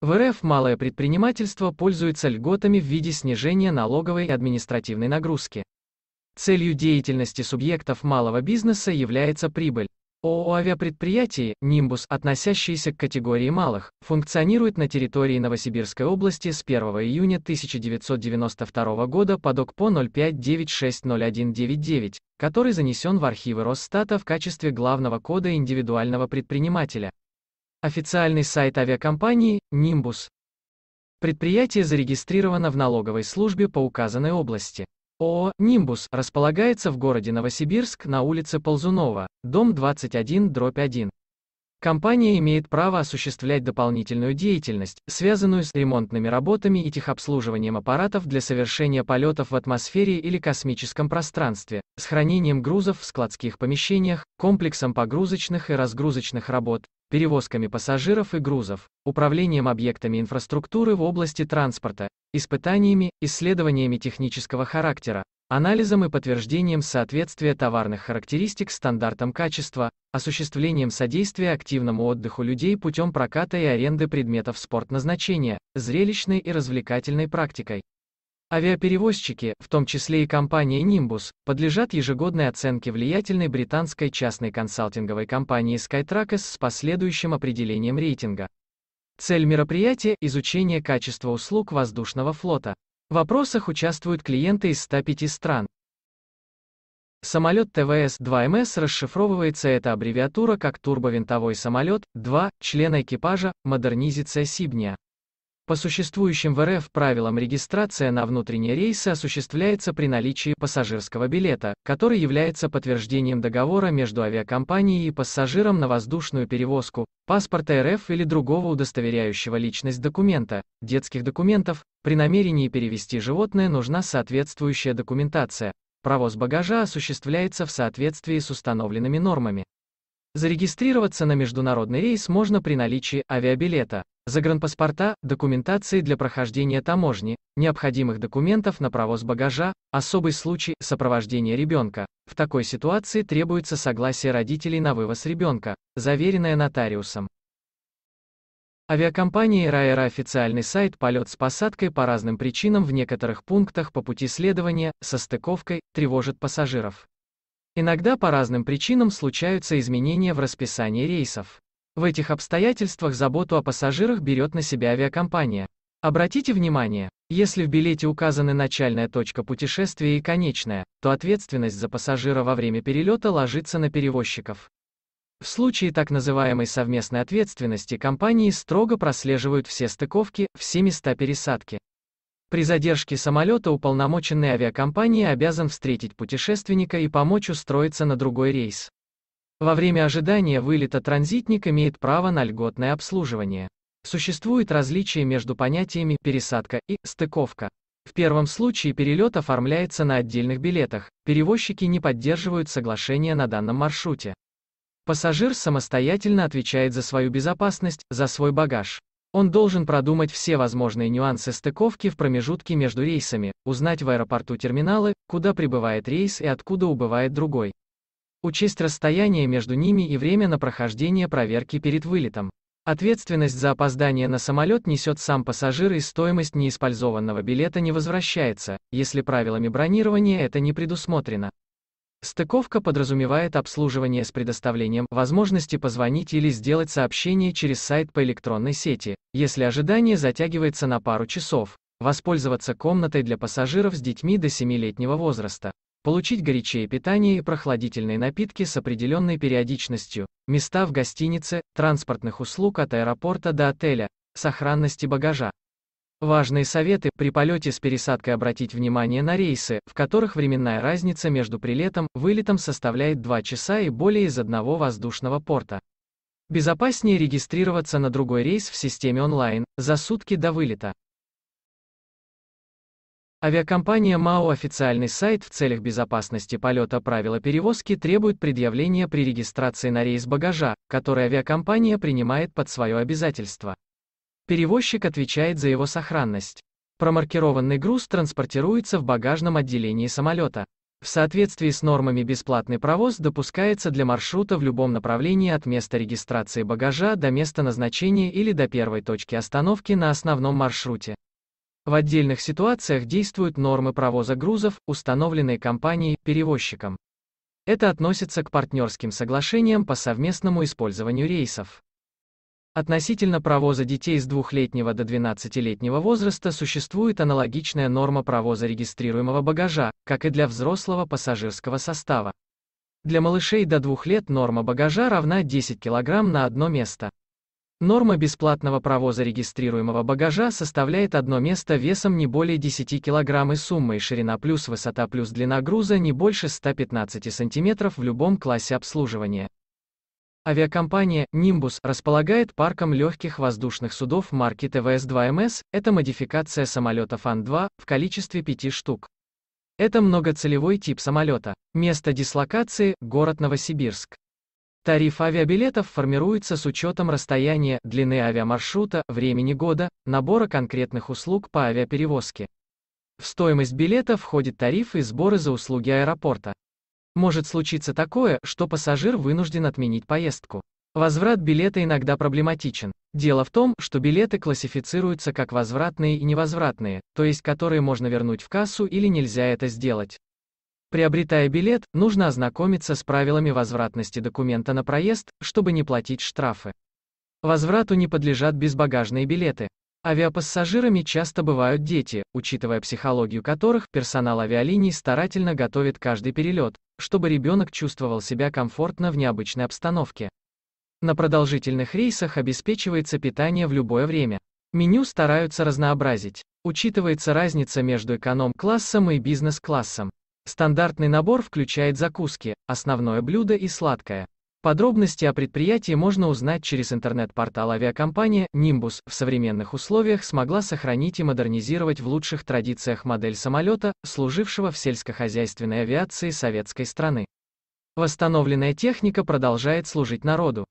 В РФ малое предпринимательство пользуется льготами в виде снижения налоговой и административной нагрузки. Целью деятельности субъектов малого бизнеса является прибыль. ООО «Авиапредприятие», «Нимбус», относящиеся к категории малых, функционирует на территории Новосибирской области с 1 июня 1992 года по ДОКПО 05960199, который занесен в архивы Росстата в качестве главного кода индивидуального предпринимателя. Официальный сайт авиакомпании Nimbus. Предприятие зарегистрировано в налоговой службе по указанной области. ООО «Нимбус» располагается в городе Новосибирск на улице Ползунова, дом 21, дробь 1. Компания имеет право осуществлять дополнительную деятельность, связанную с ремонтными работами и техобслуживанием аппаратов для совершения полетов в атмосфере или космическом пространстве, с хранением грузов в складских помещениях, комплексом погрузочных и разгрузочных работ, перевозками пассажиров и грузов, управлением объектами инфраструктуры в области транспорта, испытаниями, исследованиями технического характера, анализом и подтверждением соответствия товарных характеристик стандартам качества, осуществлением содействия активному отдыху людей путем проката и аренды предметов спортназначения, зрелищной и развлекательной практикой. Авиаперевозчики, в том числе и компания Nimbus, подлежат ежегодной оценке влиятельной британской частной консалтинговой компании Skytrax с последующим определением рейтинга. Цель мероприятия – изучение качества услуг воздушного флота. В опросах участвуют клиенты из 105 стран. Самолет ТВС-2МС расшифровывается эта аббревиатура как турбовинтовой самолет, 2, члена экипажа, модернизация Сибния. По существующим в РФ правилам регистрация на внутренние рейсы осуществляется при наличии пассажирского билета, который является подтверждением договора между авиакомпанией и пассажиром на воздушную перевозку, паспорта РФ или другого удостоверяющего личность документа, детских документов, при намерении перевести животное нужна соответствующая документация. Провоз багажа осуществляется в соответствии с установленными нормами. Зарегистрироваться на международный рейс можно при наличии авиабилета, загранпаспорта, документации для прохождения таможни, необходимых документов на провоз багажа, особый случай сопровождение ребенка. В такой ситуации требуется согласие родителей на вывоз ребенка, заверенное нотариусом. Авиакомпании Ryanair официальный сайт «Полет с посадкой» по разным причинам в некоторых пунктах по пути следования, со стыковкой, тревожит пассажиров. Иногда по разным причинам случаются изменения в расписании рейсов. В этих обстоятельствах заботу о пассажирах берет на себя авиакомпания. Обратите внимание, если в билете указаны начальная точка путешествия и конечная, то ответственность за пассажира во время перелета ложится на перевозчиков. В случае так называемой совместной ответственности компании строго прослеживают все стыковки, все места пересадки. При задержке самолета уполномоченный авиакомпании обязан встретить путешественника и помочь устроиться на другой рейс. Во время ожидания вылета транзитник имеет право на льготное обслуживание. Существует различие между понятиями «пересадка» и «стыковка». В первом случае перелет оформляется на отдельных билетах, перевозчики не поддерживают соглашение на данном маршруте. Пассажир самостоятельно отвечает за свою безопасность, за свой багаж. Он должен продумать все возможные нюансы стыковки в промежутке между рейсами, узнать в аэропорту терминалы, куда прибывает рейс и откуда убывает другой. Учесть расстояние между ними и время на прохождение проверки перед вылетом. Ответственность за опоздание на самолет несет сам пассажир и стоимость неиспользованного билета не возвращается, если правилами бронирования это не предусмотрено. Стыковка подразумевает обслуживание с предоставлением возможности позвонить или сделать сообщение через сайт по электронной сети. Если ожидание затягивается на пару часов, воспользоваться комнатой для пассажиров с детьми до 7-летнего возраста, получить горячее питание и прохладительные напитки с определенной периодичностью, места в гостинице, транспортных услуг от аэропорта до отеля, сохранности багажа. Важные советы при полете с пересадкой обратить внимание на рейсы, в которых временная разница между прилетом, вылетом составляет 2 часа и более из одного воздушного порта. Безопаснее регистрироваться на другой рейс в системе онлайн, за сутки до вылета. Авиакомпания МАУ официальный сайт в целях безопасности полета правила перевозки требует предъявления при регистрации на рейс багажа, который авиакомпания принимает под свое обязательство. Перевозчик отвечает за его сохранность. Промаркированный груз транспортируется в багажном отделении самолета. В соответствии с нормами бесплатный провоз допускается для маршрута в любом направлении от места регистрации багажа до места назначения или до первой точки остановки на основном маршруте. В отдельных ситуациях действуют нормы провоза грузов, установленные компанией-перевозчиком. Это относится к партнерским соглашениям по совместному использованию рейсов. Относительно провоза детей с двухлетнего до 12-летнего возраста существует аналогичная норма провоза регистрируемого багажа, как и для взрослого пассажирского состава. Для малышей до двух лет норма багажа равна 10 кг на одно место. Норма бесплатного провоза регистрируемого багажа составляет одно место весом не более 10 кг и суммой ширина плюс высота плюс длина груза не больше 115 см в любом классе обслуживания. Авиакомпания Nimbus располагает парком легких воздушных судов марки ТВС-2МС, это модификация самолета Ан-2, в количестве 5 штук. Это многоцелевой тип самолета. Место дислокации – город Новосибирск. Тариф авиабилетов формируется с учетом расстояния, длины авиамаршрута, времени года, набора конкретных услуг по авиаперевозке. В стоимость билета входит тариф и сборы за услуги аэропорта. Может случиться такое, что пассажир вынужден отменить поездку. Возврат билета иногда проблематичен. Дело в том, что билеты классифицируются как возвратные и невозвратные, то есть которые можно вернуть в кассу или нельзя это сделать. Приобретая билет, нужно ознакомиться с правилами возвратности документа на проезд, чтобы не платить штрафы. Возврату не подлежат безбагажные билеты. Авиапассажирами часто бывают дети, учитывая психологию которых персонал авиалиний старательно готовит каждый перелет, чтобы ребенок чувствовал себя комфортно в необычной обстановке. На продолжительных рейсах обеспечивается питание в любое время. Меню стараются разнообразить. Учитывается разница между эконом-классом и бизнес-классом. Стандартный набор включает закуски, основное блюдо и сладкое. Подробности о предприятии можно узнать через интернет-портал авиакомпания Nimbus. В современных условиях смогла сохранить и модернизировать в лучших традициях модель самолета, служившего в сельскохозяйственной авиации советской страны. Восстановленная техника продолжает служить народу.